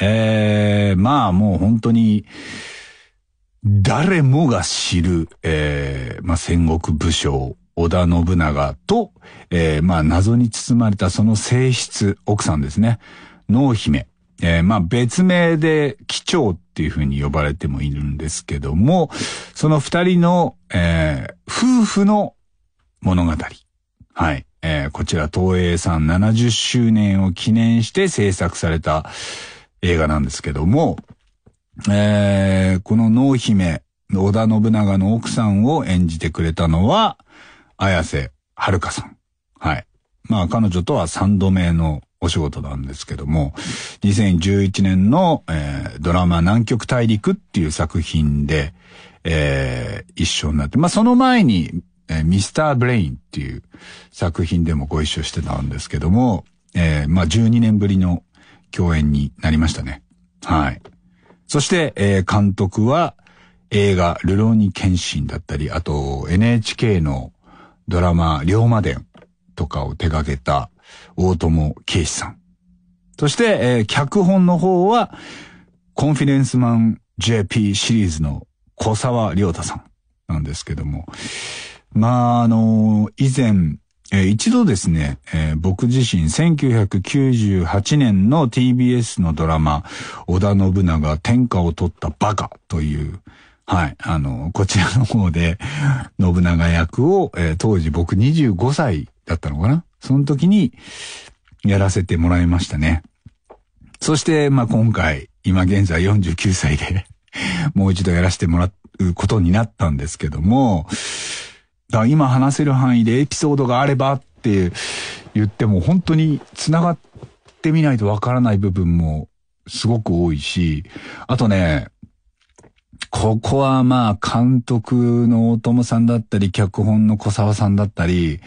えー、まあもう本当に、誰もが知る、えー、まあ戦国武将、織田信長と、えー、まあ謎に包まれたその性質、奥さんですね、濃姫。えー、まあ別名で貴重っていうふうに呼ばれてもいるんですけども、その二人の、えー、夫婦の物語。はい。えー、こちら東映さん70周年を記念して制作された、映画なんですけども、えー、この脳姫、織田信長の奥さんを演じてくれたのは、綾瀬はるかさん。はい。まあ彼女とは3度目のお仕事なんですけども、2011年の、えー、ドラマ南極大陸っていう作品で、えー、一緒になって、まあその前に、えー、ミスター・ブレインっていう作品でもご一緒してたんですけども、えー、まあ12年ぶりの共演になりましたね。はい。そして、えー、監督は映画、ルローニケンシンだったり、あと NHK のドラマ、龍馬伝とかを手掛けた大友啓史さん。そして、えー、脚本の方は、コンフィデンスマン JP シリーズの小沢良太さんなんですけども。まあ、あのー、以前、えー、一度ですね、えー、僕自身1998年の TBS のドラマ、織田信長天下を取ったバカという、はい、あの、こちらの方で、信長役を、えー、当時僕25歳だったのかなその時に、やらせてもらいましたね。そして、まあ、今回、今現在49歳でもう一度やらせてもらうことになったんですけども、だ今話せる範囲でエピソードがあればって言っても本当に繋がってみないとわからない部分もすごく多いし、あとね、ここはまあ監督の大友さんだったり、脚本の小沢さんだったり、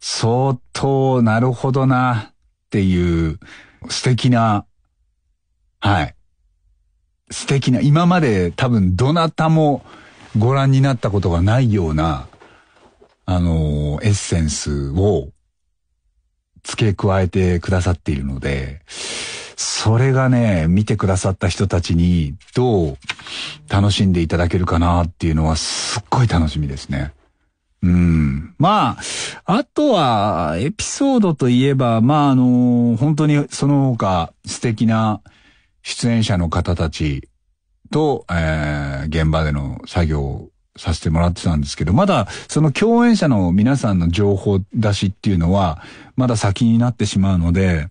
相当なるほどなっていう素敵な、はい。素敵な、今まで多分どなたもご覧になったことがないようなあの、エッセンスを付け加えてくださっているので、それがね、見てくださった人たちにどう楽しんでいただけるかなっていうのはすっごい楽しみですね。うん。まあ、あとは、エピソードといえば、まあ、あの、本当にその他素敵な出演者の方たちと、えー、現場での作業させてもらってたんですけど、まだその共演者の皆さんの情報出しっていうのは、まだ先になってしまうので、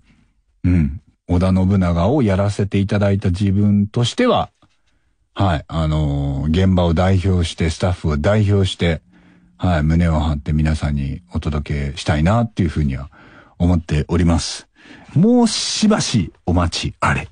うん、織田信長をやらせていただいた自分としては、はい、あのー、現場を代表して、スタッフを代表して、はい、胸を張って皆さんにお届けしたいなっていうふうには思っております。もうしばしお待ちあれ。